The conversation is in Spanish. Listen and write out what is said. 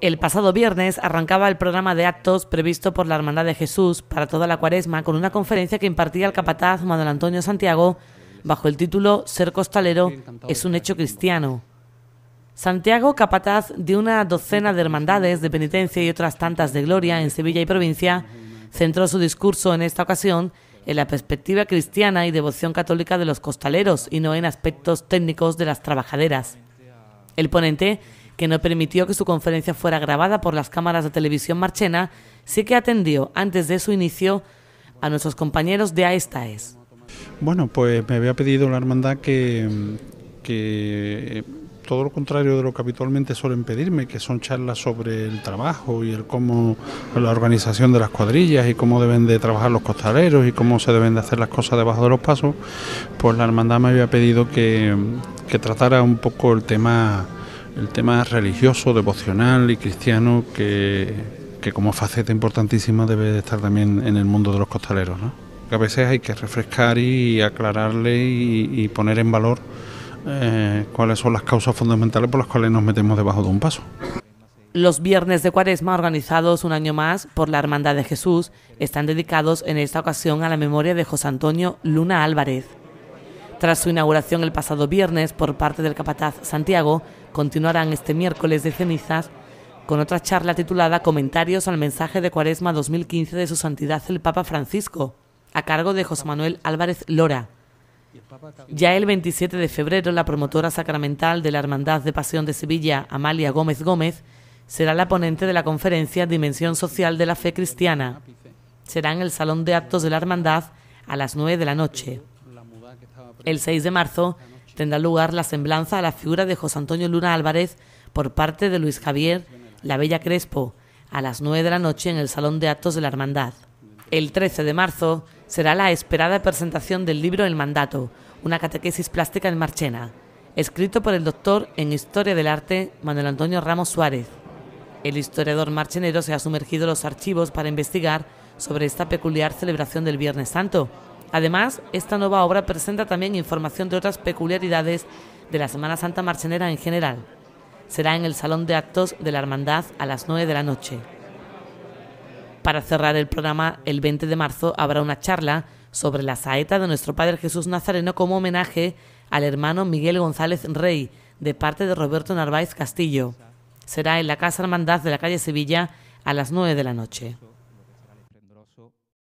El pasado viernes arrancaba el programa de actos previsto por la Hermandad de Jesús para toda la cuaresma con una conferencia que impartía el capataz Manuel Antonio Santiago bajo el título Ser costalero es un hecho cristiano. Santiago, capataz de una docena de hermandades de penitencia y otras tantas de gloria en Sevilla y provincia, centró su discurso en esta ocasión en la perspectiva cristiana y devoción católica de los costaleros y no en aspectos técnicos de las trabajaderas. El ponente que no permitió que su conferencia fuera grabada por las cámaras de televisión marchena, sí que atendió antes de su inicio a nuestros compañeros de AESTAES. Bueno, pues me había pedido la hermandad que, que todo lo contrario de lo que habitualmente suelen pedirme, que son charlas sobre el trabajo y el cómo la organización de las cuadrillas y cómo deben de trabajar los costaleros y cómo se deben de hacer las cosas debajo de los pasos, pues la hermandad me había pedido que, que tratara un poco el tema el tema religioso, devocional y cristiano que, como faceta importantísima debe estar también en el mundo de los costaleros. a veces hay que refrescar y aclararle y, poner en valor eh, cuáles son las causas fundamentales por las cuales nos metemos debajo de un paso. Los viernes de cuaresma organizados un año más por la Hermandad de Jesús están dedicados en esta ocasión a la memoria de José Antonio Luna Álvarez. Tras su inauguración el pasado viernes por parte del capataz Santiago, continuarán este miércoles de cenizas con otra charla titulada Comentarios al mensaje de Cuaresma 2015 de su santidad el Papa Francisco, a cargo de José Manuel Álvarez Lora. Ya el 27 de febrero, la promotora sacramental de la Hermandad de Pasión de Sevilla, Amalia Gómez Gómez, será la ponente de la conferencia Dimensión Social de la Fe Cristiana. Será en el Salón de Actos de la Hermandad a las 9 de la noche. El 6 de marzo tendrá lugar la semblanza a la figura de José Antonio Luna Álvarez por parte de Luis Javier La Bella Crespo a las 9 de la noche en el Salón de Actos de la Hermandad. El 13 de marzo será la esperada presentación del libro El Mandato, una catequesis plástica en Marchena, escrito por el doctor en Historia del Arte Manuel Antonio Ramos Suárez. El historiador marchenero se ha sumergido en los archivos para investigar sobre esta peculiar celebración del Viernes Santo, Además, esta nueva obra presenta también información de otras peculiaridades de la Semana Santa Marchenera en general. Será en el Salón de Actos de la Hermandad a las 9 de la noche. Para cerrar el programa, el 20 de marzo habrá una charla sobre la saeta de nuestro Padre Jesús Nazareno como homenaje al hermano Miguel González Rey, de parte de Roberto Narváez Castillo. Será en la Casa Hermandad de la calle Sevilla a las 9 de la noche.